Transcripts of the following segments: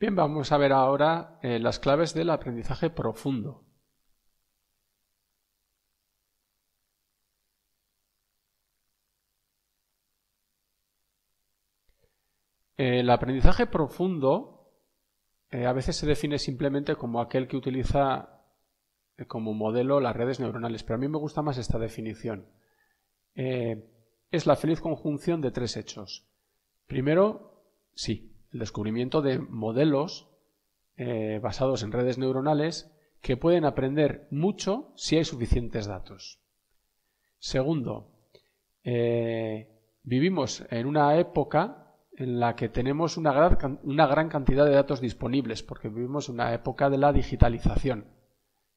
Bien, vamos a ver ahora eh, las claves del aprendizaje profundo. Eh, el aprendizaje profundo eh, a veces se define simplemente como aquel que utiliza como modelo las redes neuronales, pero a mí me gusta más esta definición. es la feliz conjunción de tres hechos. Primero, sí, el descubrimiento de modelos eh, basados en redes neuronales que pueden aprender mucho si hay suficientes datos. Segundo, eh, vivimos en una época en la que tenemos una gran, cantidad de datos disponibles, porque vivimos en una época de la digitalización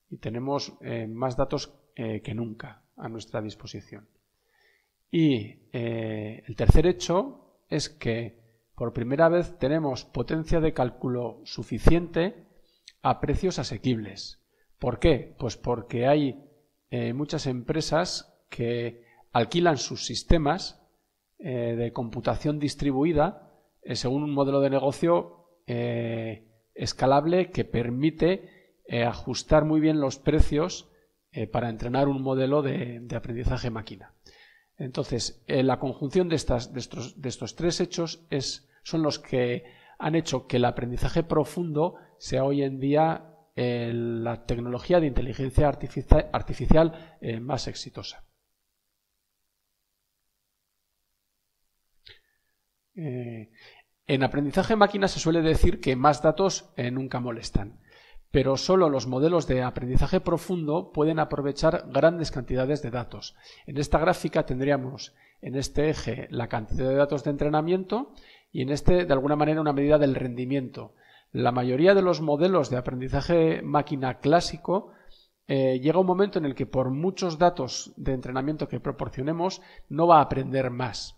y tenemos eh, más datos que nunca a nuestra disposición. Y el tercer hecho es que por primera vez tenemos potencia de cálculo suficiente a precios asequibles. ¿Por qué? Pues porque hay eh, muchas empresas que alquilan sus sistemas eh, de computación distribuida eh, según un modelo de negocio escalable que permite ajustar muy bien los precios para entrenar un modelo de, aprendizaje máquina. Entonces, la conjunción de, estos, de estos tres hechos es son los que han hecho que el aprendizaje profundo sea hoy en día eh, la tecnología de inteligencia artificial, eh, más exitosa. Eh, en aprendizaje máquina se suele decir que más datos nunca molestan, pero solo los modelos de aprendizaje profundo pueden aprovechar grandes cantidades de datos. En esta gráfica tendríamos en este eje la cantidad de datos de entrenamiento y en este, de alguna manera, una medida del rendimiento. La mayoría de los modelos de aprendizaje máquina clásico eh, llega un momento en el que por muchos datos de entrenamiento que proporcionemos no va a aprender más.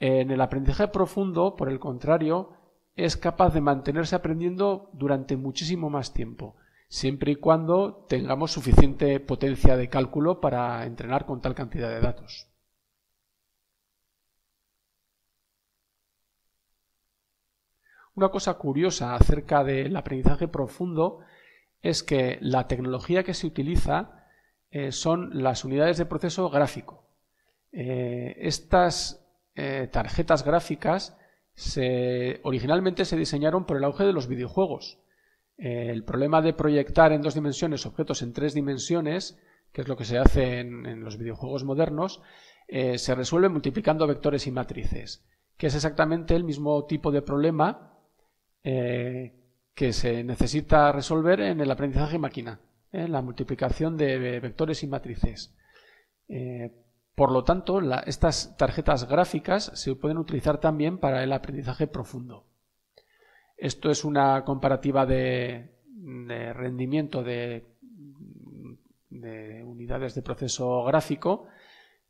En el aprendizaje profundo, por el contrario, es capaz de mantenerse aprendiendo durante muchísimo más tiempo, siempre y cuando tengamos suficiente potencia de cálculo para entrenar con tal cantidad de datos. Una cosa curiosa acerca del aprendizaje profundo es que la tecnología que se utiliza eh, son las unidades de proceso gráfico. Eh, estas eh, tarjetas gráficas se, originalmente se diseñaron por el auge de los videojuegos. el problema de proyectar en dos dimensiones objetos en tres dimensiones, que es lo que se hace en los videojuegos modernos, se resuelve multiplicando vectores y matrices, que es exactamente el mismo tipo de problema eh, que se necesita resolver en el aprendizaje máquina, en ¿eh? la multiplicación de vectores y matrices. Eh, por lo tanto, estas tarjetas gráficas se pueden utilizar también para el aprendizaje profundo. Esto es una comparativa de, rendimiento de unidades de proceso gráfico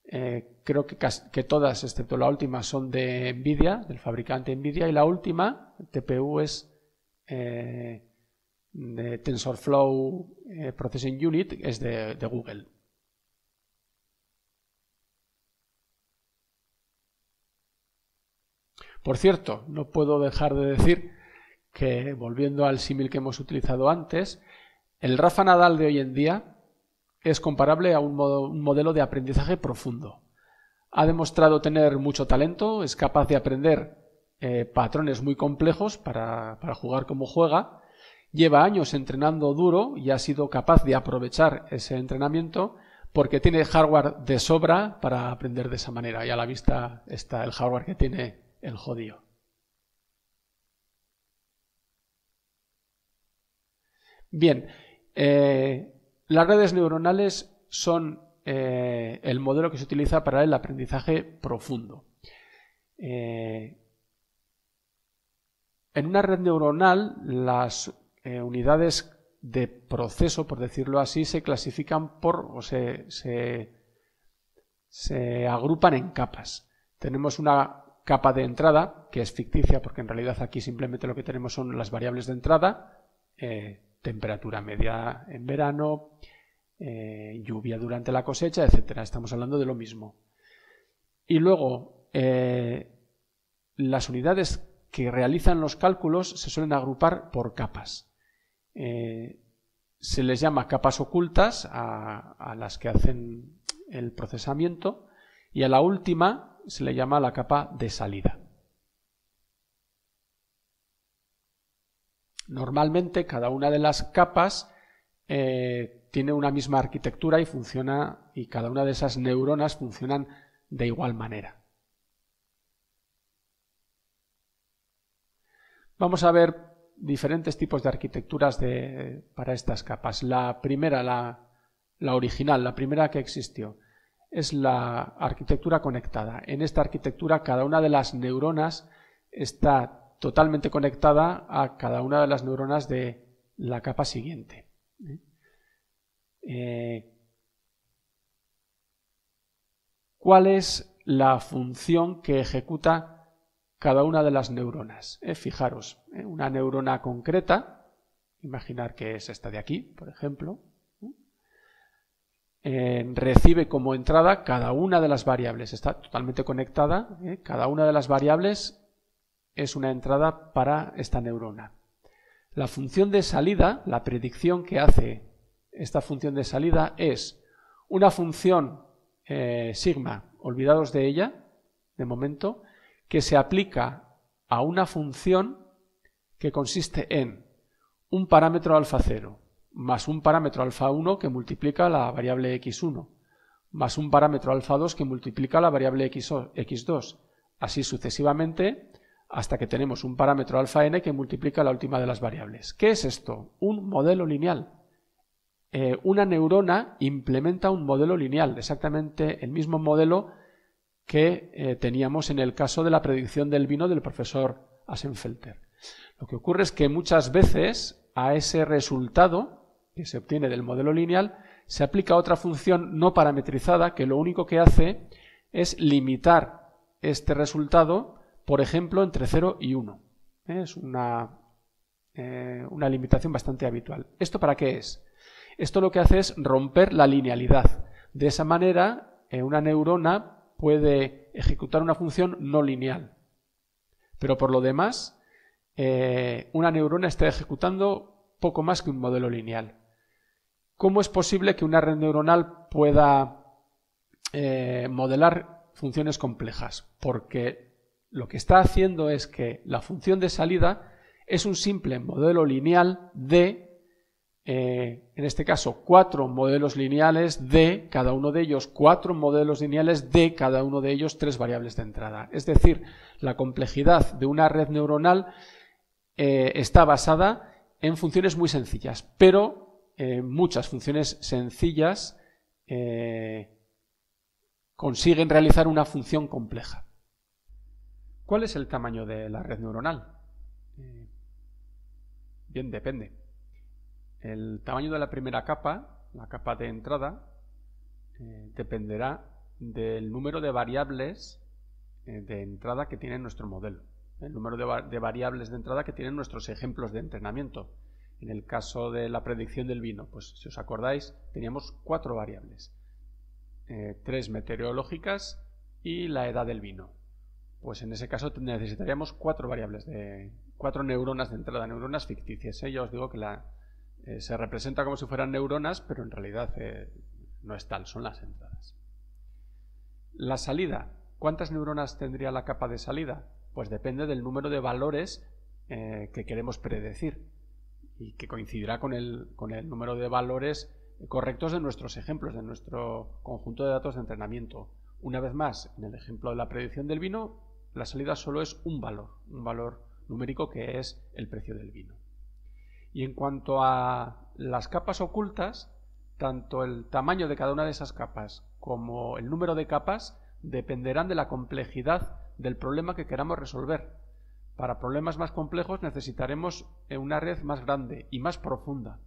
eh, creo que, todas, excepto la última, son de Nvidia, del fabricante Nvidia, y la última, TPU, es eh, de TensorFlow eh, Processing Unit, es de, de Google. Por cierto, no puedo dejar de decir que, volviendo al símil que hemos utilizado antes, el Rafa Nadal de hoy en día es comparable a un, modelo de aprendizaje profundo. Ha demostrado tener mucho talento, es capaz de aprender eh, patrones muy complejos para, jugar como juega, lleva años entrenando duro y ha sido capaz de aprovechar ese entrenamiento porque tiene hardware de sobra para aprender de esa manera y a la vista está el hardware que tiene el jodío. Bien, eh, las redes neuronales son eh, el modelo que se utiliza para el aprendizaje profundo. Eh, en una red neuronal, las eh, unidades de proceso, por decirlo así, se clasifican por o se, agrupan en capas. Tenemos una capa de entrada, que es ficticia porque en realidad aquí simplemente lo que tenemos son las variables de entrada, temperatura media en verano, eh, lluvia durante la cosecha, etcétera. Estamos hablando de lo mismo. Y luego, eh, las unidades que realizan los cálculos se suelen agrupar por capas. Eh, se les llama capas ocultas a las que hacen el procesamiento y a la última se le llama la capa de salida. Normalmente cada una de las capas eh, tiene una misma arquitectura y funciona y cada una de esas neuronas funcionan de igual manera. Vamos a ver diferentes tipos de arquitecturas de, para estas capas. La primera, la, la original, la primera que existió, es la arquitectura conectada. En esta arquitectura cada una de las neuronas está totalmente conectada a cada una de las neuronas de la capa siguiente. ¿eh? Eh, ¿Cuál es la función que ejecuta cada una de las neuronas? Eh, fijaros, una neurona concreta, imaginar que es esta de aquí, por ejemplo, recibe como entrada cada una de las variables, está totalmente conectada, cada una de las variables es una entrada para esta neurona. La función de salida, la predicción que hace esta función de salida es una función eh, sigma, olvidados de ella, de momento, que se aplica a una función que consiste en un parámetro alfa 0 más un parámetro alfa 1 que multiplica la variable x1 más un parámetro alfa 2 que multiplica la variable x2, así sucesivamente hasta que tenemos un parámetro alfa n que multiplica la última de las variables. ¿Qué es esto? Un modelo lineal. Eh, una neurona implementa un modelo lineal, exactamente el mismo modelo que eh, teníamos en el caso de la predicción del vino del profesor Asenfelter. Lo que ocurre es que muchas veces a ese resultado que se obtiene del modelo lineal se aplica otra función no parametrizada que lo único que hace es limitar este resultado por ejemplo, entre 0 y 1. ¿eh? Es una, eh, una limitación bastante habitual. ¿Esto para qué es? Esto lo que hace es romper la linealidad. De esa manera, eh, una neurona puede ejecutar una función no lineal. Pero por lo demás, una neurona está ejecutando poco más que un modelo lineal. ¿Cómo es posible que una red neuronal pueda modelar funciones complejas? Porque lo que está haciendo es que la función de salida es un simple modelo lineal de, eh, en este caso, cuatro modelos lineales de cada uno de ellos, cuatro modelos lineales de cada uno de ellos, tres variables de entrada. Es decir, la complejidad de una red neuronal eh, está basada en funciones muy sencillas, pero eh, muchas funciones sencillas consiguen realizar una función compleja. ¿Cuál es el tamaño de la red neuronal? Eh, bien, depende. El tamaño de la primera capa, la capa de entrada, eh, dependerá del número de variables eh, de entrada que tiene nuestro modelo, el número de, de variables de entrada que tienen nuestros ejemplos de entrenamiento. En el caso de la predicción del vino, pues si os acordáis, teníamos cuatro variables, tres meteorológicas y la edad del vino pues en ese caso necesitaríamos cuatro variables, de, cuatro neuronas de entrada, neuronas ficticias. ¿Eh? Yo os digo que la, eh, se representa como si fueran neuronas, pero en realidad eh, no es tal, son las entradas. La salida. ¿Cuántas neuronas tendría la capa de salida? Pues depende del número de valores que queremos predecir y que coincidirá con el, con el número de valores correctos de nuestros ejemplos, de nuestro conjunto de datos de entrenamiento. Una vez más, en el ejemplo de la predicción del vino, la salida solo es un valor, un valor numérico que es el precio del vino. Y en cuanto a las capas ocultas, tanto el tamaño de cada una de esas capas como el número de capas dependerán de la complejidad del problema que queramos resolver. Para problemas más complejos necesitaremos una red más grande y más profunda.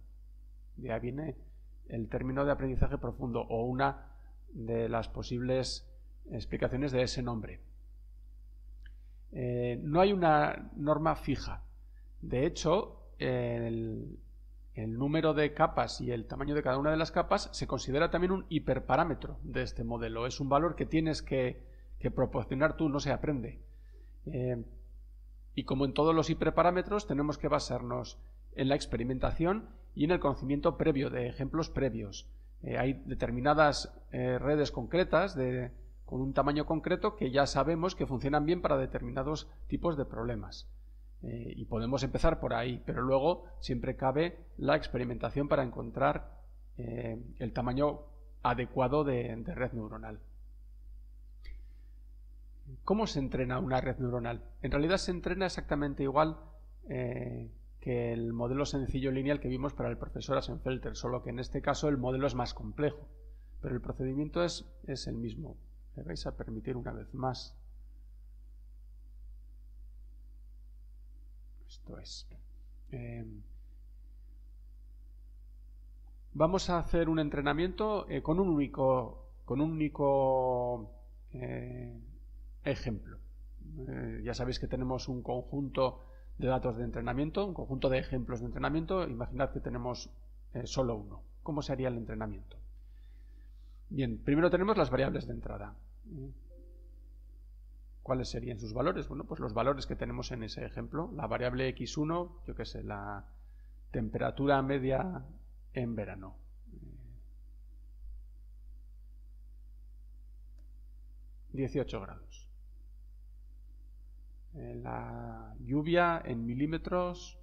Ya viene el término de aprendizaje profundo o una de las posibles explicaciones de ese nombre. Eh, no hay una norma fija. De hecho, el, número de capas y el tamaño de cada una de las capas se considera también un hiperparámetro de este modelo. Es un valor que tienes que, proporcionar tú, no se aprende. Eh, y como en todos los hiperparámetros, tenemos que basarnos en la experimentación y en el conocimiento previo, de ejemplos previos. Eh, hay determinadas redes concretas de, con un tamaño concreto que ya sabemos que funcionan bien para determinados tipos de problemas. Eh, y podemos empezar por ahí, pero luego siempre cabe la experimentación para encontrar eh, el tamaño adecuado de, red neuronal. ¿Cómo se entrena una red neuronal? En realidad se entrena exactamente igual eh, que el modelo sencillo lineal que vimos para el profesor Asenfelter, solo que en este caso el modelo es más complejo, pero el procedimiento es el mismo vais a permitir una vez más. Esto es. Em, vamos a hacer un entrenamiento eh, con un único, con un único eh, ejemplo. Eh, ya sabéis que tenemos un conjunto de datos de entrenamiento, un conjunto de ejemplos de entrenamiento. Imaginad que tenemos solo uno. ¿Cómo haría el entrenamiento? Bien, primero tenemos las variables de entrada. ¿Cuáles serían sus valores? Bueno, pues los valores que tenemos en ese ejemplo. La variable x1, yo qué sé, la temperatura media en verano. ...18 grados... Eh, ...la lluvia en milímetros...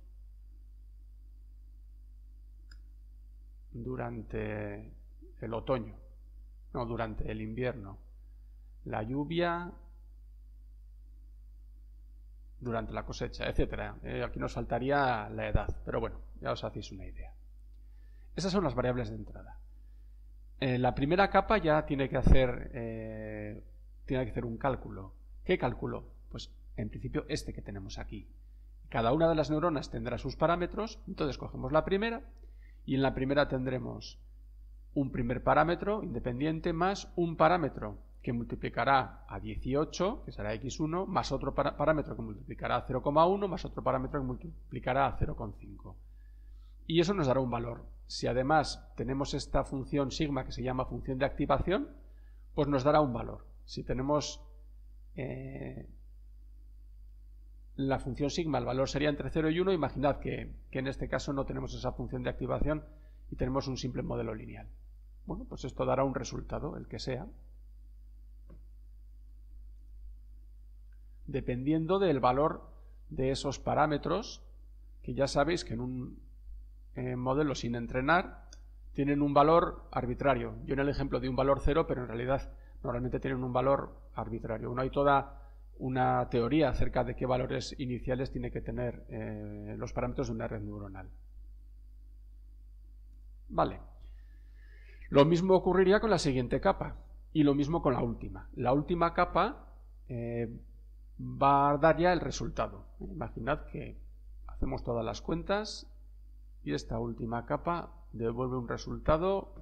...durante el otoño... No, durante el invierno. La lluvia durante la cosecha, etcétera. Eh, aquí nos faltaría la edad, pero bueno, ya os hacéis una idea. Esas son las variables de entrada. Eh, la primera capa ya tiene que hacer eh, tiene que hacer un cálculo. ¿Qué cálculo? Pues en principio este que tenemos aquí. Cada una de las neuronas tendrá sus parámetros, entonces cogemos la primera y en la primera tendremos un primer parámetro independiente más un parámetro que multiplicará a 18, que será x1, más otro parámetro que multiplicará a 0,1, más otro parámetro que multiplicará a 0,5. Y eso nos dará un valor. Si además tenemos esta función sigma que se llama función de activación, pues nos dará un valor. Si tenemos eh, la función sigma, el valor sería entre 0 y 1, imaginad que en este caso no tenemos esa función de activación y tenemos un simple modelo lineal. Bueno, pues esto dará un resultado, el que sea, dependiendo del valor de esos parámetros, que ya sabéis que en un modelo sin entrenar tienen un valor arbitrario. Yo en el ejemplo di un valor cero, pero en realidad normalmente tienen un valor arbitrario. No hay toda una teoría acerca de qué valores iniciales tiene que tener eh, los parámetros de una red neuronal. Vale. Lo mismo ocurriría con la siguiente capa y lo mismo con la última. La última capa eh, va a dar ya el resultado. Imaginad que hacemos todas las cuentas y esta última capa devuelve un resultado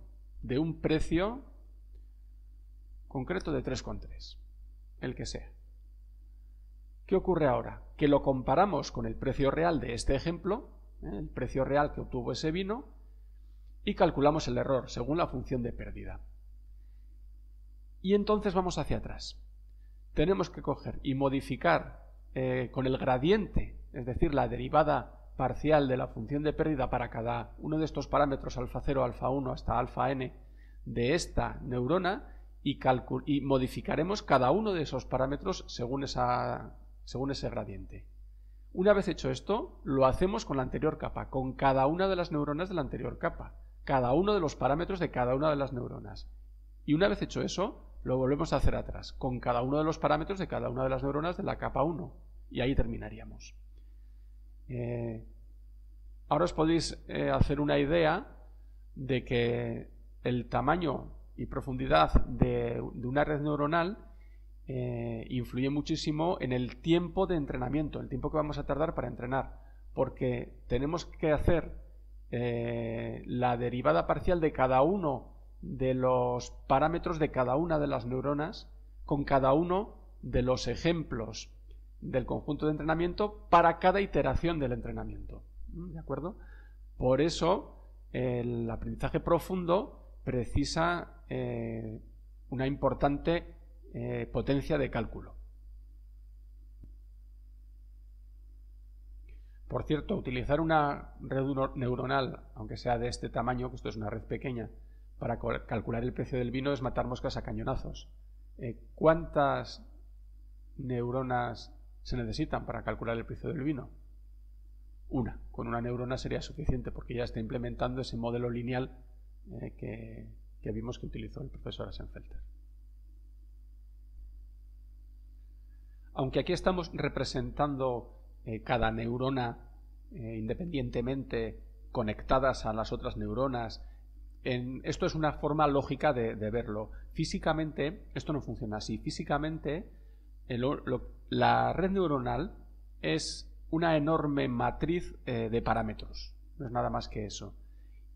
de un precio concreto de 3,3, el que sea. ¿Qué ocurre ahora? Que lo comparamos con el precio real de este ejemplo, ¿eh? el precio real que obtuvo ese vino, y calculamos el error según la función de pérdida. Y entonces vamos hacia atrás. Tenemos que coger y modificar eh, con el gradiente, es decir, la derivada parcial de la función de pérdida para cada uno de estos parámetros alfa 0, alfa 1 hasta alfa n de esta neurona y, y modificaremos cada uno de esos parámetros según, según ese gradiente. Una vez hecho esto, lo hacemos con la anterior capa, con cada una de las neuronas de la anterior capa cada uno de los parámetros de cada una de las neuronas. Y una vez hecho eso, lo volvemos a hacer atrás, con cada uno de los parámetros de cada una de las neuronas de la capa 1. Y ahí terminaríamos. Eh, ahora os podéis eh, hacer una idea de que el tamaño y profundidad de, una red neuronal eh, influye muchísimo en el tiempo de entrenamiento, el tiempo que vamos a tardar para entrenar, porque tenemos que hacer eh, la derivada parcial de cada uno de los parámetros de cada una de las neuronas con cada uno de los ejemplos del conjunto de entrenamiento para cada iteración del entrenamiento. ¿De acuerdo? Por eso el aprendizaje profundo precisa eh, una importante eh, potencia de cálculo. Por cierto, utilizar una red neuronal, aunque sea de este tamaño, que esto es una red pequeña, para calcular el precio del vino es matar moscas a cañonazos. Eh, ¿Cuántas neuronas se necesitan para calcular el precio del vino? Una. Con una neurona sería suficiente porque ya está implementando ese modelo lineal eh, que, que vimos que utilizó el profesor Asenfelter. Aunque aquí estamos representando eh, cada neurona eh, independientemente conectadas a las otras neuronas. esto es una forma lógica de, verlo. Físicamente, esto no funciona así. Físicamente, la red neuronal es una enorme matriz eh, de parámetros. No es nada más que eso.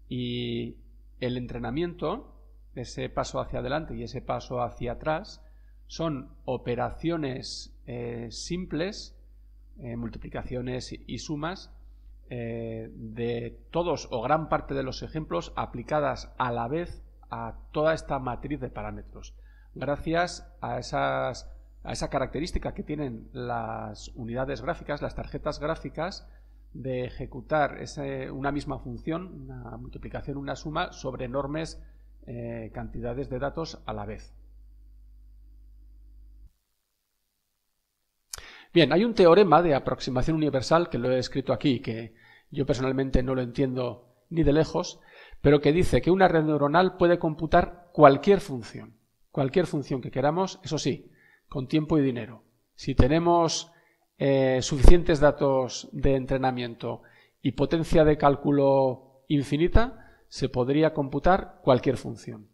Y el entrenamiento, ese paso hacia adelante y ese paso hacia atrás, son operaciones simples eh, multiplicaciones y sumas eh, de todos o gran parte de los ejemplos aplicadas a la vez a toda esta matriz de parámetros. Gracias a, a esa característica que tienen las unidades gráficas, las tarjetas gráficas, de ejecutar una misma función, una multiplicación, una suma, sobre enormes eh, cantidades de datos a la vez. Bien, hay un teorema de aproximación universal que lo he escrito aquí, que yo personalmente no lo entiendo ni de lejos, pero que dice que una red neuronal puede computar cualquier función, cualquier función que queramos, eso sí, con tiempo y dinero. Si tenemos eh, suficientes datos de entrenamiento y potencia de cálculo infinita, se podría computar cualquier función.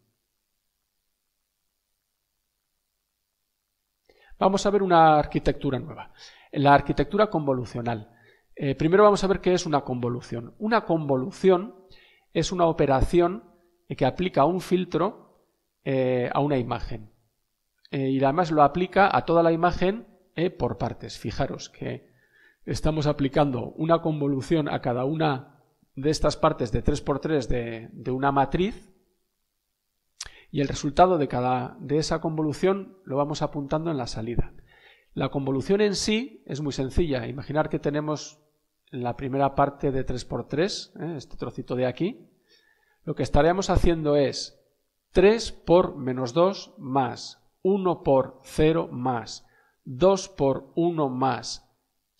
Vamos a ver una arquitectura nueva, la arquitectura convolucional. Eh, primero vamos a ver qué es una convolución. Una convolución es una operación que aplica un filtro eh, a una imagen eh, y además lo aplica a toda la imagen por partes. Fijaros que estamos aplicando una convolución a cada una de estas partes de 3x3 de una matriz y el resultado de cada de esa convolución lo vamos apuntando en la salida. La convolución en sí es muy sencilla. Imaginar que tenemos la primera parte de 3x3, 3 ¿eh? este trocito de aquí. Lo que estaríamos haciendo es 3 por menos 2 más 1 por 0 más 2 por 1 más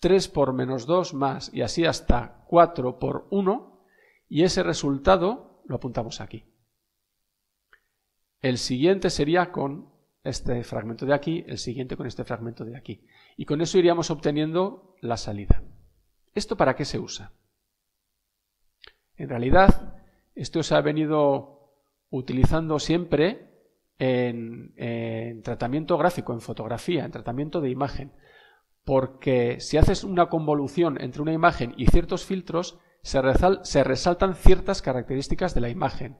3 por menos 2 más y así hasta 4 por 1 y ese resultado lo apuntamos aquí. El siguiente sería con este fragmento de aquí, el siguiente con este fragmento de aquí. Y con eso iríamos obteniendo la salida. ¿Esto para qué se usa? En realidad, esto se ha venido utilizando siempre en, tratamiento gráfico, en fotografía, en tratamiento de imagen. Porque si haces una convolución entre una imagen y ciertos filtros, se, se resaltan ciertas características de la imagen.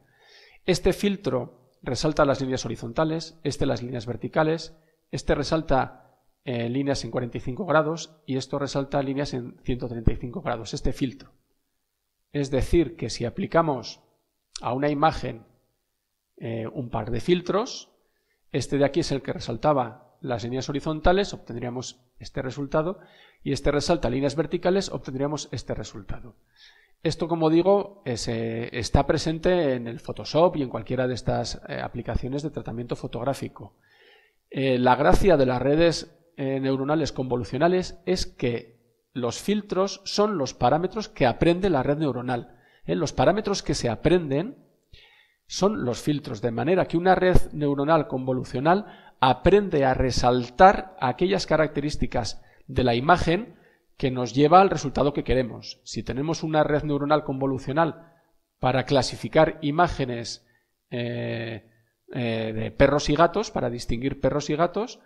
Este filtro resalta las líneas horizontales, este las líneas verticales, este resalta eh, líneas en 45 grados y esto resalta líneas en 135 grados, este filtro. Es decir, que si aplicamos a una imagen eh, un par de filtros, este de aquí es el que resaltaba las líneas horizontales, obtendríamos este resultado, y este resalta líneas verticales, obtendríamos este resultado. Esto, como digo, eh, está presente en el Photoshop y en cualquiera de estas eh, aplicaciones de tratamiento fotográfico. Eh, la gracia de las redes neuronales convolucionales es que los filtros son los parámetros que aprende la red neuronal. Los parámetros que se aprenden son los filtros, de manera que una red neuronal convolucional aprende a resaltar aquellas características de la imagen que nos lleva al resultado que queremos. Si tenemos una red neuronal convolucional para clasificar imágenes eh, eh, de perros y gatos, para distinguir perros y gatos,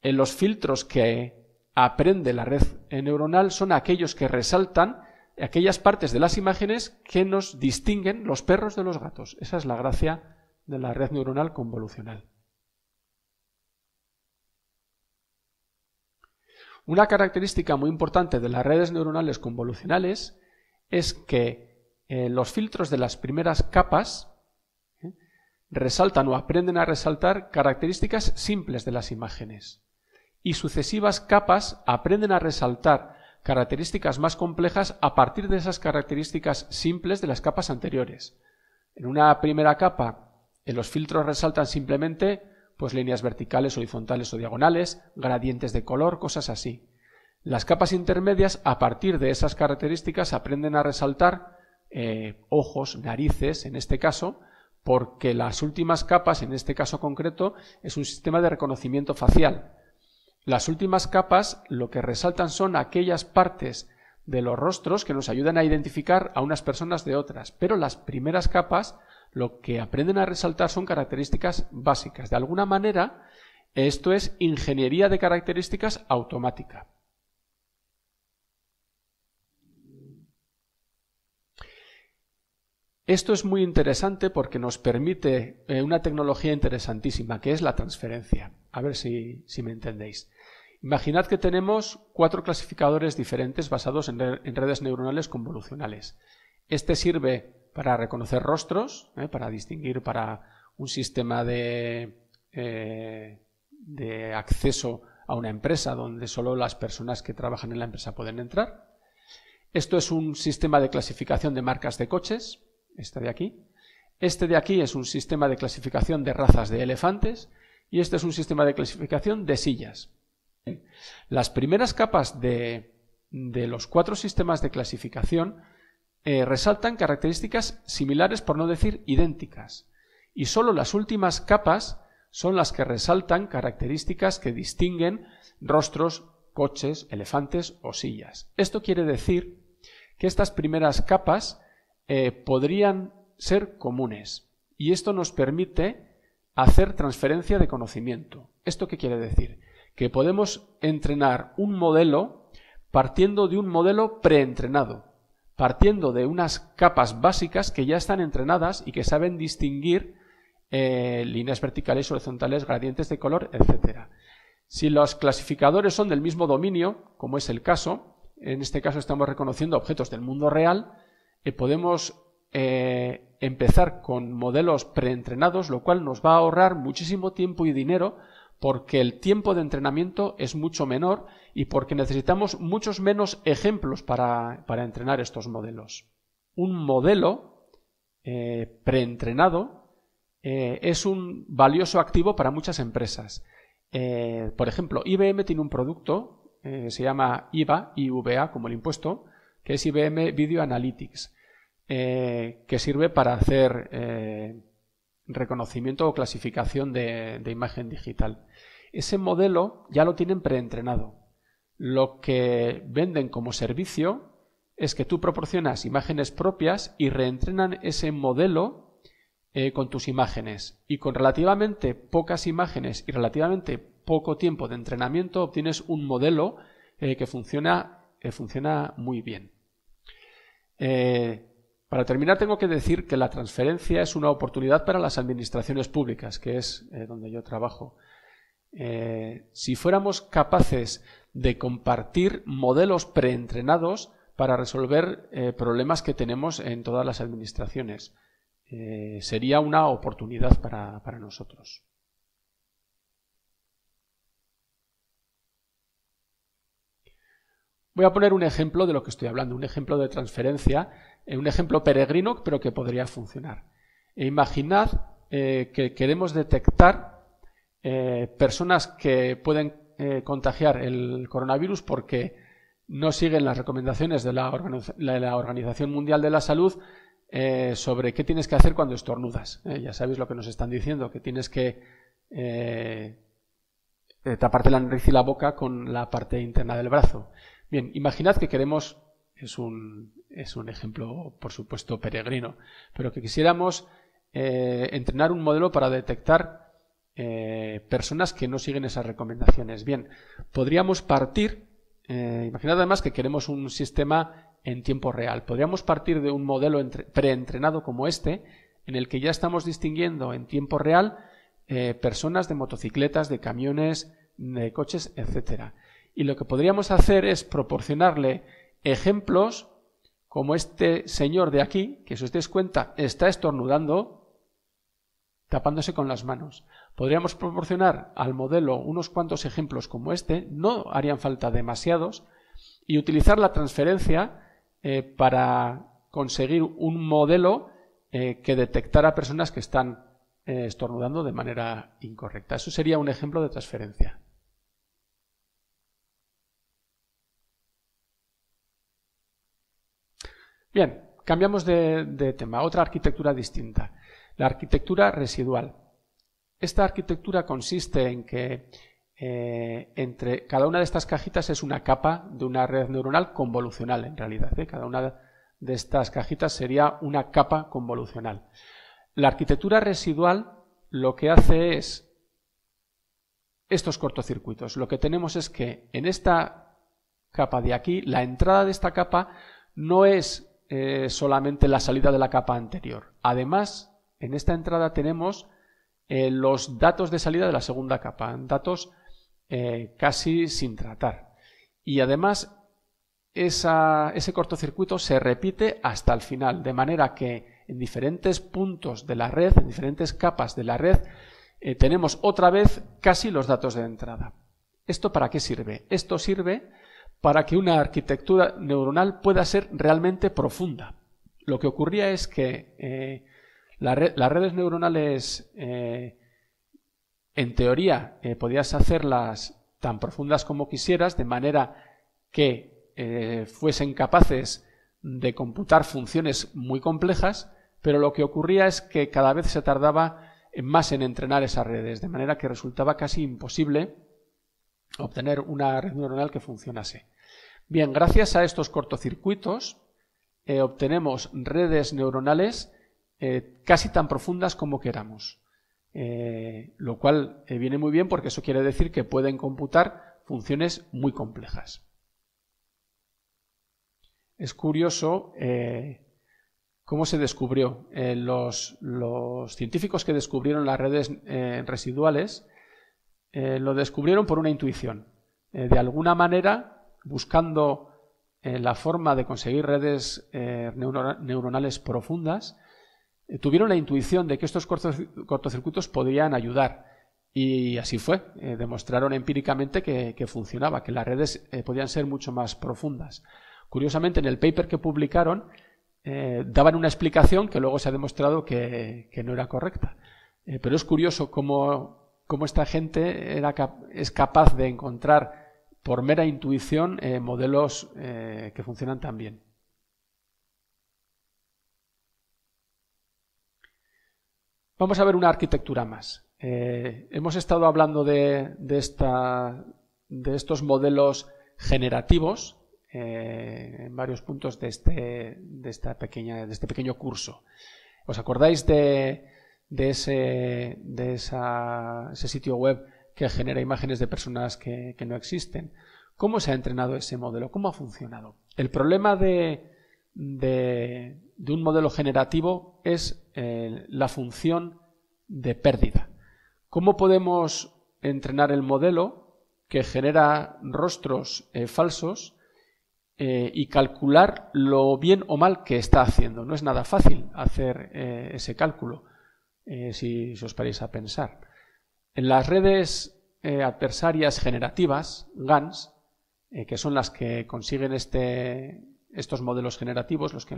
eh, los filtros que aprende la red neuronal son aquellos que resaltan aquellas partes de las imágenes que nos distinguen los perros de los gatos. Esa es la gracia de la red neuronal convolucional. Una característica muy importante de las redes neuronales convolucionales es que eh, los filtros de las primeras capas ¿eh? resaltan o aprenden a resaltar características simples de las imágenes y sucesivas capas aprenden a resaltar características más complejas a partir de esas características simples de las capas anteriores. En una primera capa, eh, los filtros resaltan simplemente pues líneas verticales, horizontales o diagonales, gradientes de color, cosas así. Las capas intermedias, a partir de esas características, aprenden a resaltar eh, ojos, narices, en este caso, porque las últimas capas, en este caso concreto, es un sistema de reconocimiento facial. Las últimas capas lo que resaltan son aquellas partes de los rostros que nos ayudan a identificar a unas personas de otras, pero las primeras capas lo que aprenden a resaltar son características básicas. De alguna manera, esto es ingeniería de características automática. Esto es muy interesante porque nos permite eh, una tecnología interesantísima, que es la transferencia. A ver si, me entendéis. Imaginad que tenemos cuatro clasificadores diferentes basados en, en redes neuronales convolucionales. Este sirve para reconocer rostros, ¿eh? para distinguir, para un sistema de, eh, de acceso a una empresa donde solo las personas que trabajan en la empresa pueden entrar. Esto es un sistema de clasificación de marcas de coches, este de aquí. Este de aquí es un sistema de clasificación de razas de elefantes y este es un sistema de clasificación de sillas. Las primeras capas de, de los cuatro sistemas de clasificación eh, resaltan características similares, por no decir idénticas, y solo las últimas capas son las que resaltan características que distinguen rostros, coches, elefantes o sillas. Esto quiere decir que estas primeras capas eh, podrían ser comunes y esto nos permite hacer transferencia de conocimiento. ¿Esto qué quiere decir? Que podemos entrenar un modelo partiendo de un modelo preentrenado partiendo de unas capas básicas que ya están entrenadas y que saben distinguir eh, líneas verticales, horizontales, gradientes de color, etc. Si los clasificadores son del mismo dominio, como es el caso, en este caso estamos reconociendo objetos del mundo real, eh, podemos eh, empezar con modelos preentrenados, lo cual nos va a ahorrar muchísimo tiempo y dinero porque el tiempo de entrenamiento es mucho menor y porque necesitamos muchos menos ejemplos para, entrenar estos modelos. Un modelo eh, preentrenado eh, es un valioso activo para muchas empresas. Eh, por ejemplo, IBM tiene un producto, se llama IVA, IVA como el impuesto, que es IBM Video Analytics, que sirve para hacer reconocimiento o clasificación de imagen digital ese modelo ya lo tienen preentrenado. Lo que venden como servicio es que tú proporcionas imágenes propias y reentrenan ese modelo eh, con tus imágenes. Y con relativamente pocas imágenes y relativamente poco tiempo de entrenamiento obtienes un modelo eh, que eh, funciona, muy bien. Para terminar, tengo que decir que la transferencia es una oportunidad para las administraciones públicas, que es donde yo trabajo. Eh, si fuéramos capaces de compartir modelos preentrenados para resolver eh, problemas que tenemos en todas las administraciones. Eh, sería una oportunidad para, nosotros. Voy a poner un ejemplo de lo que estoy hablando, un ejemplo de transferencia, un ejemplo peregrino, pero que podría funcionar. E imaginad que queremos detectar eh, personas que pueden eh, contagiar el coronavirus porque no siguen las recomendaciones de la, Organización Mundial de la Salud eh, sobre qué tienes que hacer cuando estornudas. ya sabéis lo que nos están diciendo, que tienes que taparte la nariz y la boca con la parte interna del brazo. Bien, imaginad que queremos, es un, es un ejemplo por supuesto peregrino, pero que quisiéramos entrenar un modelo para detectar eh, personas que no siguen esas recomendaciones. Bien, podríamos partir, eh, imaginad además que queremos un sistema en tiempo real, podríamos partir de un modelo preentrenado como este, en el que ya estamos distinguiendo en tiempo real eh, personas de motocicletas, de camiones, de coches, etcétera. Y lo que podríamos hacer es proporcionarle ejemplos como este señor de aquí, que si os dais cuenta está estornudando, tapándose con las manos. Podríamos proporcionar al modelo unos cuantos ejemplos como este, no harían falta demasiados, y utilizar la transferencia eh, para conseguir un modelo eh, que detectara personas que están eh, estornudando de manera incorrecta. Eso sería un ejemplo de transferencia. Bien, cambiamos de tema, otra arquitectura distinta, la arquitectura residual. Esta arquitectura consiste en que eh, entre cada una de estas cajitas es una capa de una red neuronal convolucional, en realidad. ¿eh? Cada una de estas cajitas sería una capa convolucional. La arquitectura residual lo que hace es estos cortocircuitos. Lo que tenemos es que en esta capa de aquí, la entrada de esta capa no es eh, solamente la salida de la capa anterior. Además, en esta entrada tenemos eh, los datos de salida de la segunda capa, datos eh, casi sin tratar. Y además, ese cortocircuito se repite hasta el final, de manera que en diferentes puntos de la red, en diferentes capas de la red, eh, tenemos otra vez casi los datos de entrada. ¿Esto para qué sirve? Esto sirve para que una arquitectura neuronal pueda ser realmente profunda. Lo que ocurría es que las redes neuronales, eh, en teoría, eh, podías hacerlas tan profundas como quisieras, de manera que eh, fuesen capaces de computar funciones muy complejas, pero lo que ocurría es que cada vez se tardaba más en entrenar esas redes, de manera que resultaba casi imposible obtener una red neuronal que funcionase. Bien, gracias a estos cortocircuitos obtenemos redes neuronales eh, casi tan profundas como queramos. Eh, lo cual eh, viene muy bien porque eso quiere decir que pueden computar funciones muy complejas. Es curioso cómo se descubrió. los, científicos que descubrieron las redes residuales lo descubrieron por una intuición. de alguna manera, buscando la forma de conseguir redes neuronales profundas, eh, tuvieron la intuición de que estos cortocircuitos podían ayudar. Y así fue. Eh, demostraron empíricamente que, funcionaba, que las redes eh, podían ser mucho más profundas. Curiosamente, en el paper que publicaron, daban una explicación que luego se ha demostrado que, no era correcta. pero es curioso cómo, cómo esta gente era es capaz de encontrar por mera intuición modelos que funcionan tan bien. Vamos a ver una arquitectura más. Eh, hemos estado hablando de, esta, de estos modelos generativos eh, en varios puntos de este, de, esta pequeña, de este pequeño curso. ¿Os acordáis de, ese, de ese sitio web que genera imágenes de personas que, no existen? ¿Cómo se ha entrenado ese modelo? ¿Cómo ha funcionado? El problema de un modelo generativo es eh, la función de pérdida. ¿Cómo podemos entrenar el modelo que genera rostros eh, falsos eh, y calcular lo bien o mal que está haciendo? No es nada fácil hacer ese cálculo, si, os paráis a pensar. En las redes adversarias generativas, GANs, que son las que consiguen este, estos modelos generativos, los que,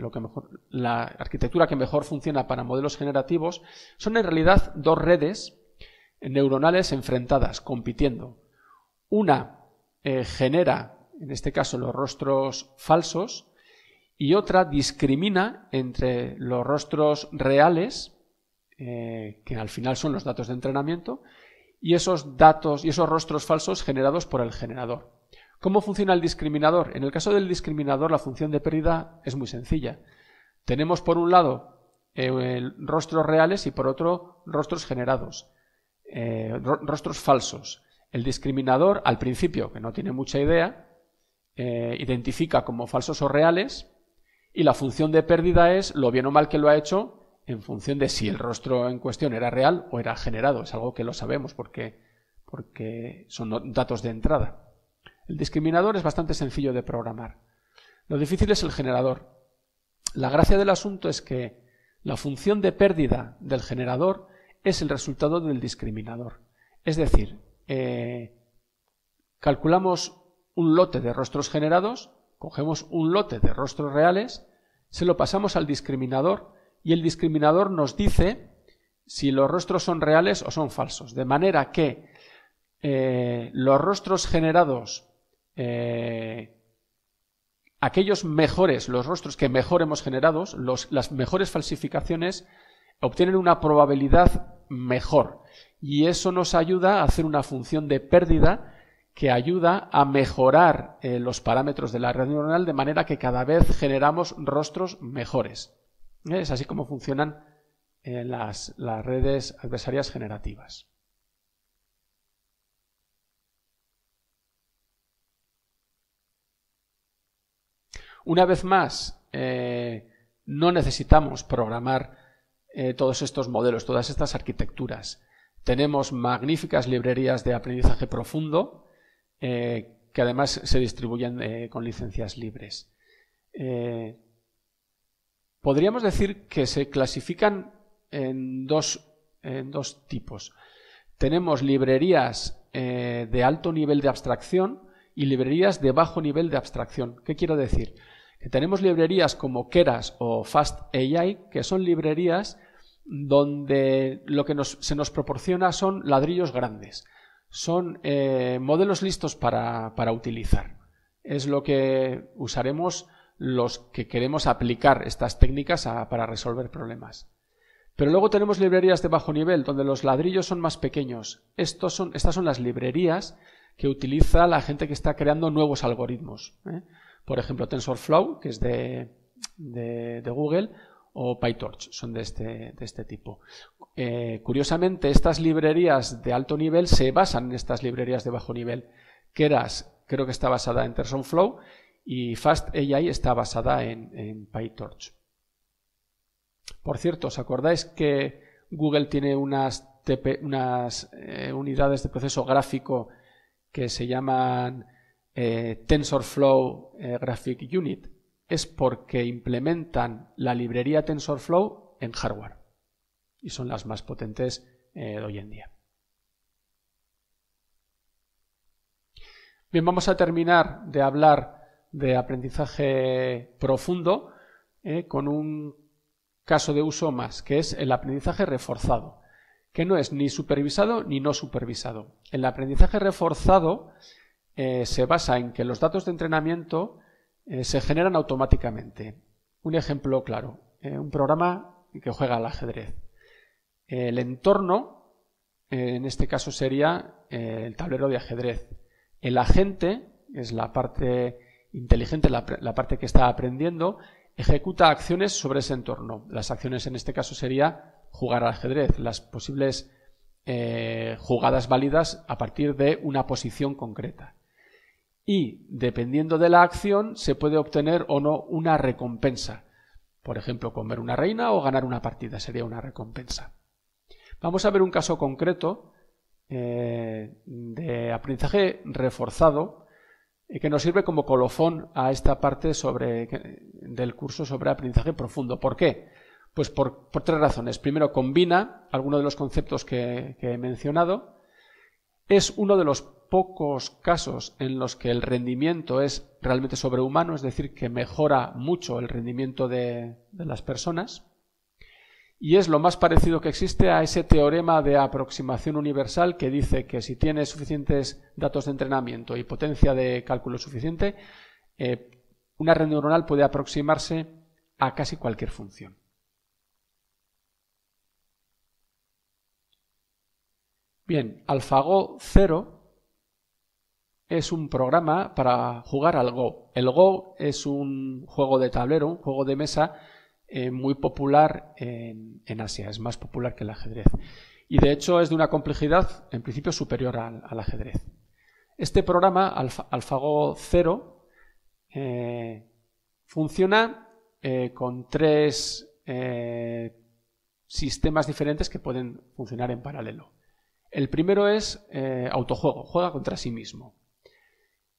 la arquitectura que mejor funciona para modelos generativos, son en realidad dos redes neuronales enfrentadas, compitiendo. Una eh, genera, en este caso, los rostros falsos y otra discrimina entre los rostros reales, eh, que al final son los datos de entrenamiento, y esos datos y esos rostros falsos generados por el generador. ¿Cómo funciona el discriminador? En el caso del discriminador, la función de pérdida es muy sencilla. Tenemos por un lado eh, rostros reales y por otro rostros generados, eh, rostros falsos. El discriminador, al principio, que no tiene mucha idea, eh, identifica como falsos o reales y la función de pérdida es lo bien o mal que lo ha hecho en función de si el rostro en cuestión era real o era generado. Es algo que lo sabemos porque son datos de entrada. El discriminador es bastante sencillo de programar. Lo difícil es el generador. La gracia del asunto es que la función de pérdida del generador es el resultado del discriminador. Es decir, eh, calculamos un lote de rostros generados, cogemos un lote de rostros reales, se lo pasamos al discriminador y el discriminador nos dice si los rostros son reales o son falsos. De manera que eh, los rostros generados eh, aquellos mejores, los rostros que mejor hemos generado, las mejores falsificaciones, obtienen una probabilidad mejor. Y eso nos ayuda a hacer una función de pérdida que ayuda a mejorar eh, los parámetros de la red neuronal de manera que cada vez generamos rostros mejores. ¿Eh? Es así como funcionan las redes adversarias generativas. Una vez más, eh, no necesitamos programar eh, todos estos modelos, todas estas arquitecturas. Tenemos magníficas librerías de aprendizaje profundo eh, que además se distribuyen con licencias libres. podríamos decir que se clasifican en dos, en dos tipos. Tenemos librerías de alto nivel de abstracción y librerías de bajo nivel de abstracción. ¿Qué quiero decir? Eh, tenemos librerías como Keras o FastAI, que son librerías donde lo que se nos proporciona son ladrillos grandes, son eh, modelos listos para, para utilizar. Es lo que usaremos los que queremos aplicar estas técnicas para resolver problemas. Pero luego tenemos librerías de bajo nivel, donde los ladrillos son más pequeños. son, estas son las librerías que utiliza la gente que está creando nuevos algoritmos. ¿eh? por ejemplo, TensorFlow, que es de, Google, o PyTorch, son de este, de este tipo. Eh, curiosamente, estas librerías de alto nivel se basan en estas librerías de bajo nivel. Keras creo que está basada en TensorFlow y FastAI está basada en, PyTorch. Por cierto, ¿os acordáis que Google tiene unas, unas eh, unidades de proceso gráfico que se llaman eh, TensorFlow eh, Graphic Unit? Es porque implementan la librería TensorFlow en hardware y son las más potentes eh, de hoy en día. Bien, vamos a terminar de hablar de aprendizaje profundo con un caso de uso más, que es el aprendizaje reforzado, que no es ni supervisado ni no supervisado. El aprendizaje reforzado eh, se basa en que los datos de entrenamiento eh, se generan automáticamente. Un ejemplo claro, eh, un programa que juega al ajedrez. El entorno, en este caso sería el tablero de ajedrez. El agente, es la parte inteligente, la, parte que está aprendiendo, ejecuta acciones sobre ese entorno. Las acciones en este caso sería jugar al ajedrez, las posibles jugadas válidas a partir de una posición concreta y dependiendo de la acción se puede obtener o no una recompensa. Por ejemplo, comer una reina o ganar una partida sería una recompensa. Vamos a ver un caso concreto eh, de aprendizaje reforzado eh, que nos sirve como colofón a esta parte sobre, del curso sobre aprendizaje profundo. ¿Por qué? Pues por, tres razones. Primero, combina algunos de los conceptos que he mencionado. Es uno de los pocos casos en los que el rendimiento es realmente sobrehumano, es decir, que mejora mucho el rendimiento de, las personas. Y es lo más parecido que existe a ese teorema de aproximación universal que dice que si tienes suficientes datos de entrenamiento y potencia de cálculo suficiente, eh, una red neuronal puede aproximarse a casi cualquier función. Bien, AlphaGo 0 es un programa para jugar al Go. El Go es un juego de tablero, un juego de mesa eh, muy popular en, Asia, es más popular que el ajedrez. Y de hecho es de una complejidad en principio superior al, ajedrez. Este programa, AlphaGo 0, eh, funciona eh, con tres sistemas diferentes que pueden funcionar en paralelo. El primero es eh, autojuego, juega contra sí mismo,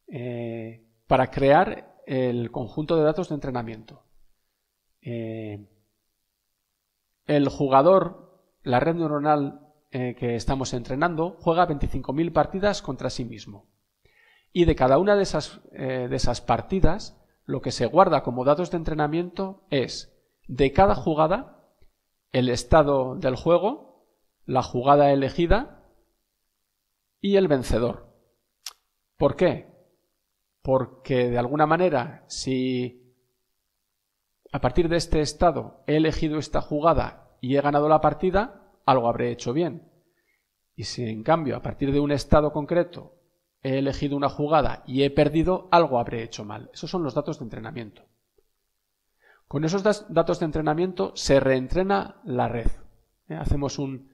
eh, para crear el conjunto de datos de entrenamiento. Eh, el jugador, la red neuronal que estamos entrenando, juega 25.000 partidas contra sí mismo. Y de cada una de esas, de esas partidas, lo que se guarda como datos de entrenamiento es, de cada jugada, el estado del juego, la jugada elegida, y el vencedor. ¿Por qué? Porque de alguna manera, si a partir de este estado he elegido esta jugada y he ganado la partida, algo habré hecho bien. Y si en cambio a partir de un estado concreto he elegido una jugada y he perdido, algo habré hecho mal. Esos son los datos de entrenamiento. Con esos datos de entrenamiento se reentrena la red. Eh, hacemos un,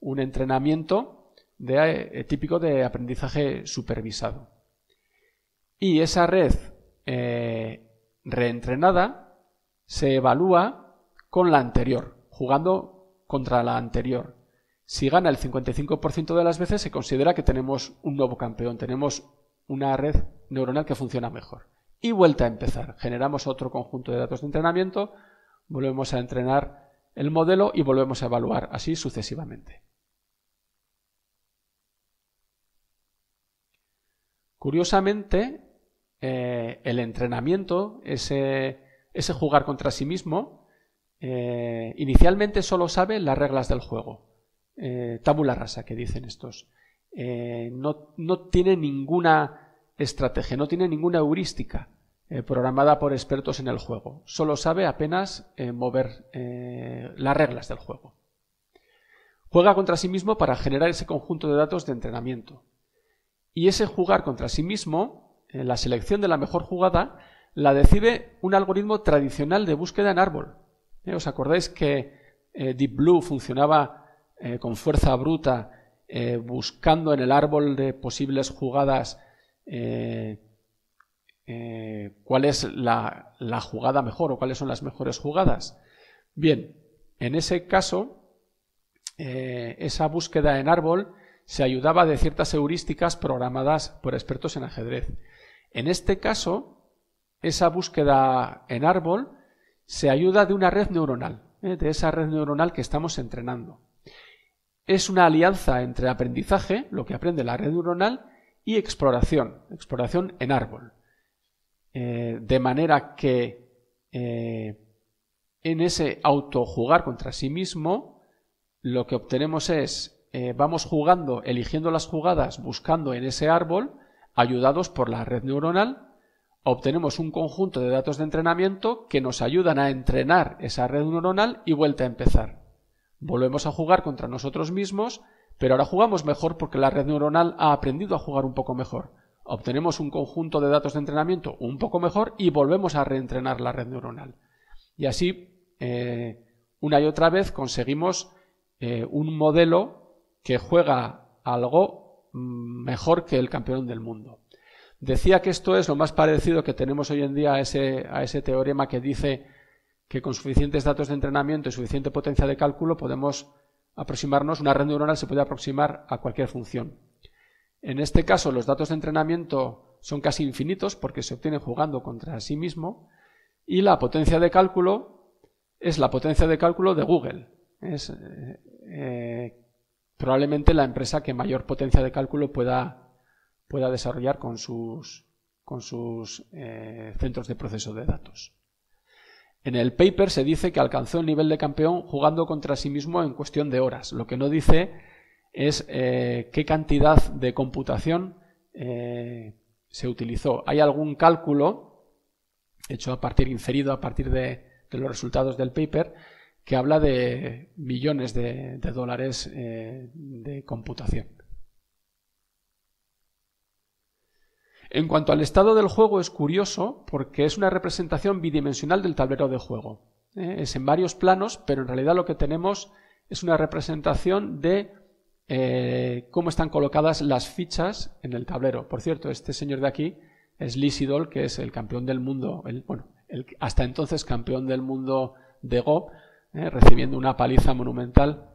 un entrenamiento eh, típico de aprendizaje supervisado. Y esa red eh, reentrenada se evalúa con la anterior, jugando contra la anterior. Si gana el 55% de las veces, se considera que tenemos un nuevo campeón, tenemos una red neuronal que funciona mejor. Y vuelta a empezar. Generamos otro conjunto de datos de entrenamiento, volvemos a entrenar el modelo y volvemos a evaluar así sucesivamente. Curiosamente, eh, el entrenamiento, ese, jugar contra sí mismo, eh, inicialmente solo sabe las reglas del juego, eh, tabula rasa que dicen estos. No, no, tiene ninguna estrategia, no tiene ninguna heurística programada por expertos en el juego, solo sabe apenas mover las reglas del juego. Juega contra sí mismo para generar ese conjunto de datos de entrenamiento. Y ese jugar contra sí mismo, en eh, la selección de la mejor jugada, la decide un algoritmo tradicional de búsqueda en árbol. Eh, ¿Os acordáis que eh, Deep Blue funcionaba con fuerza bruta, buscando en el árbol de posibles jugadas cuál es la, jugada mejor o cuáles son las mejores jugadas? Bien, en ese caso, esa búsqueda en árbol se ayudaba de ciertas heurísticas programadas por expertos en ajedrez. En este caso, esa búsqueda en árbol se ayuda de una red neuronal, ¿eh? de esa red neuronal que estamos entrenando. Es una alianza entre aprendizaje, lo que aprende la red neuronal, y exploración, exploración en árbol. Eh, de manera que eh, en ese autojugar contra sí mismo, lo que obtenemos es eh, vamos jugando, eligiendo las jugadas, buscando en ese árbol, ayudados por la red neuronal, obtenemos un conjunto de datos de entrenamiento que nos ayudan a entrenar esa red neuronal y vuelta a empezar. Volvemos a jugar contra nosotros mismos, pero ahora jugamos mejor porque la red neuronal ha aprendido a jugar un poco mejor. Obtenemos un conjunto de datos de entrenamiento un poco mejor y volvemos a reentrenar la red neuronal. Y así, eh, una y otra vez, conseguimos eh, un modelo que juega algo mm, mejor que el campeón del mundo. Decía que esto es lo más parecido que tenemos hoy en día a ese, teorema que dice que con suficientes datos de entrenamiento y suficiente potencia de cálculo podemos aproximarnos, una red neuronal se puede aproximar a cualquier función. En este caso, los datos de entrenamiento son casi infinitos porque se obtienen jugando contra sí mismo y la potencia de cálculo es la potencia de cálculo de Google. Es eh, eh, probablemente la empresa que mayor potencia de cálculo pueda, pueda desarrollar con sus, con sus eh, centros de proceso de datos. En el paper se dice que alcanzó el nivel de campeón jugando contra sí mismo en cuestión de horas. Lo que no dice es eh, qué cantidad de computación eh, se utilizó. Hay algún cálculo hecho a partir, inferido a partir de, de los resultados del paper, que habla de millones de, dólares eh, de computación. En cuanto al estado del juego es curioso porque es una representación bidimensional del tablero de juego. ¿eh? es en varios planos, pero en realidad lo que tenemos es una representación de eh, cómo están colocadas las fichas en el tablero. Por cierto, este señor de aquí es Lisidol, que es el campeón del mundo, bueno, hasta entonces campeón del mundo de Go, eh, recibiendo una paliza monumental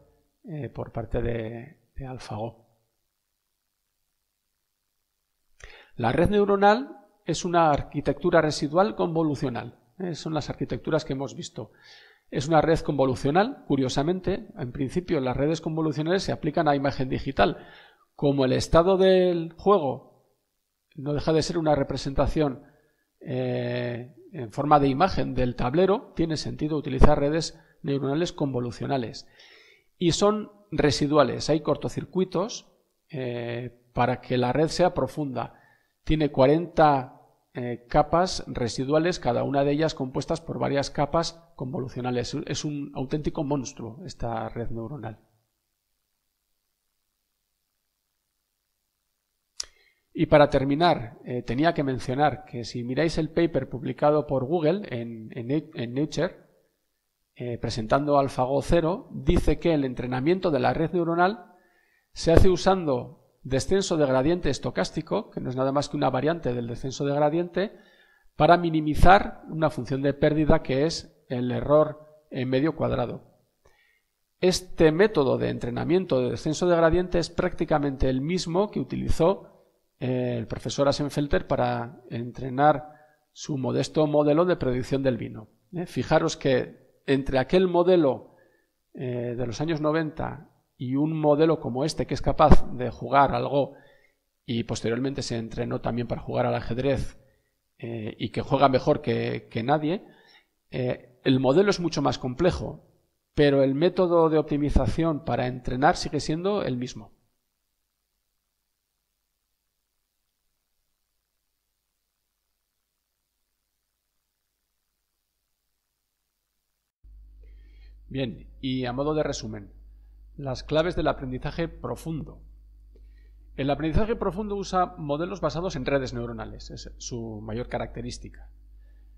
eh, por parte de, AlphaGo. La red neuronal es una arquitectura residual convolucional. Eh, son las arquitecturas que hemos visto. Es una red convolucional, curiosamente. En principio, las redes convolucionales se aplican a imagen digital. Como el estado del juego no deja de ser una representación en forma de imagen del tablero, tiene sentido utilizar redes neuronales convolucionales. Y son residuales, hay cortocircuitos eh, para que la red sea profunda. Tiene 40 eh, capas residuales, cada una de ellas compuestas por varias capas convolucionales. Es un auténtico monstruo esta red neuronal. Y para terminar, eh, tenía que mencionar que si miráis el paper publicado por Google en Nature, eh, presentando AlphaGo 0, dice que el entrenamiento de la red neuronal se hace usando descenso de gradiente estocástico, que no es nada más que una variante del descenso de gradiente, para minimizar una función de pérdida que es el error en medio cuadrado. Este método de entrenamiento de descenso de gradiente es prácticamente el mismo que utilizó eh, el profesor Asenfelter para entrenar su modesto modelo de predicción del vino. Eh, fijaros que entre aquel modelo eh, de los años 90 y un modelo como este, que es capaz de jugar algo y posteriormente se entrenó también para jugar al ajedrez eh, y que juega mejor que, nadie, eh, el modelo es mucho más complejo, pero el método de optimización para entrenar sigue siendo el mismo. Bien, y a modo de resumen, las claves del aprendizaje profundo. El aprendizaje profundo usa modelos basados en redes neuronales, es su mayor característica.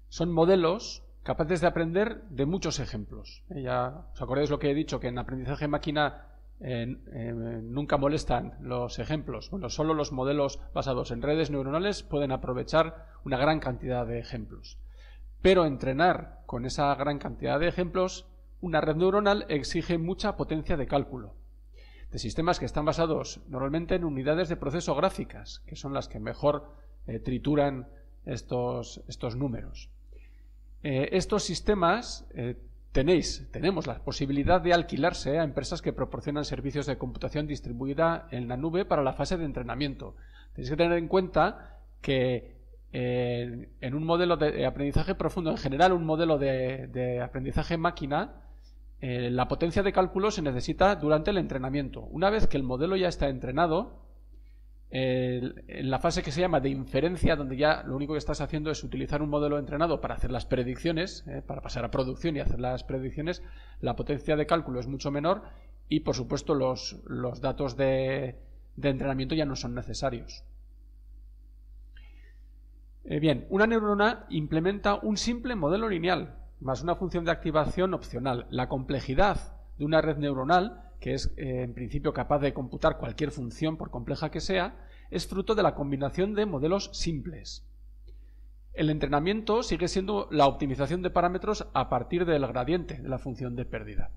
Son modelos capaces de aprender de muchos ejemplos. Ya os acordáis lo que he dicho, que en aprendizaje máquina eh, eh, nunca molestan los ejemplos. Bueno, solo los modelos basados en redes neuronales pueden aprovechar una gran cantidad de ejemplos. Pero entrenar con esa gran cantidad de ejemplos una red neuronal exige mucha potencia de cálculo. De sistemas que están basados normalmente en unidades de proceso gráficas, que son las que mejor eh, trituran estos, estos números. Eh, estos sistemas eh, tenéis, tenemos la posibilidad de alquilarse a empresas que proporcionan servicios de computación distribuida en la nube para la fase de entrenamiento. Tenéis que tener en cuenta que en un modelo de aprendizaje profundo, en general un modelo de, de aprendizaje máquina, eh, la potencia de cálculo se necesita durante el entrenamiento. Una vez que el modelo ya está entrenado, en la fase que se llama de inferencia, donde ya lo único que estás haciendo es utilizar un modelo entrenado para hacer las predicciones, eh, para pasar a producción y hacer las predicciones, la potencia de cálculo es mucho menor y, por supuesto, los, datos de, entrenamiento ya no son necesarios. Eh, bien, una neurona implementa un simple modelo lineal más una función de activación opcional. La complejidad de una red neuronal, que es eh, en principio capaz de computar cualquier función por compleja que sea, es fruto de la combinación de modelos simples. El entrenamiento sigue siendo la optimización de parámetros a partir del gradiente de la función de pérdida.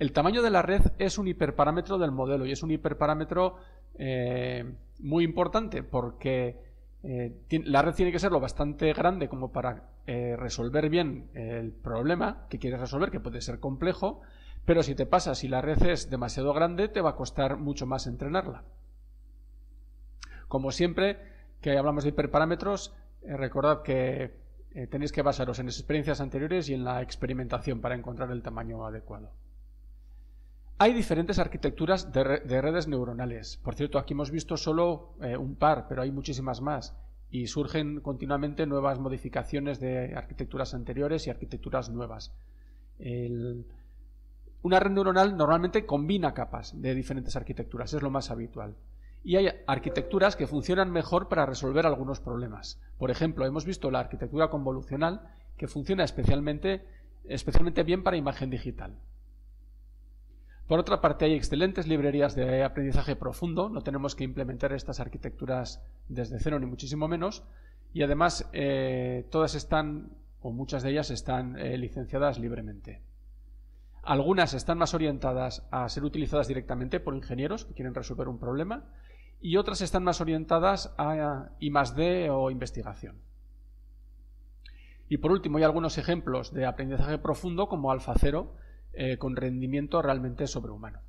El tamaño de la red es un hiperparámetro del modelo y es un hiperparámetro eh, muy importante porque eh, la red tiene que ser lo bastante grande como para eh, resolver bien el problema que quieres resolver, que puede ser complejo, pero si te pasa, si la red es demasiado grande, te va a costar mucho más entrenarla. Como siempre, que hablamos de hiperparámetros, eh, recordad que tenéis que basaros en experiencias anteriores y en la experimentación para encontrar el tamaño adecuado. Hay diferentes arquitecturas de, redes neuronales. Por cierto, aquí hemos visto solo eh, un par, pero hay muchísimas más. Y surgen continuamente nuevas modificaciones de arquitecturas anteriores y arquitecturas nuevas. Una red neuronal normalmente combina capas de diferentes arquitecturas, es lo más habitual. Y hay arquitecturas que funcionan mejor para resolver algunos problemas. Por ejemplo, hemos visto la arquitectura convolucional que funciona especialmente, especialmente bien para imagen digital. Por otra parte, hay excelentes librerías de aprendizaje profundo, no tenemos que implementar estas arquitecturas desde cero ni muchísimo menos, y además eh, todas están, o muchas de ellas están eh, licenciadas libremente. Algunas están más orientadas a ser utilizadas directamente por ingenieros que quieren resolver un problema, y otras están más orientadas a I D o investigación. Y por último, hay algunos ejemplos de aprendizaje profundo como AlfaCero, eh, con rendimiento realmente sobrehumano.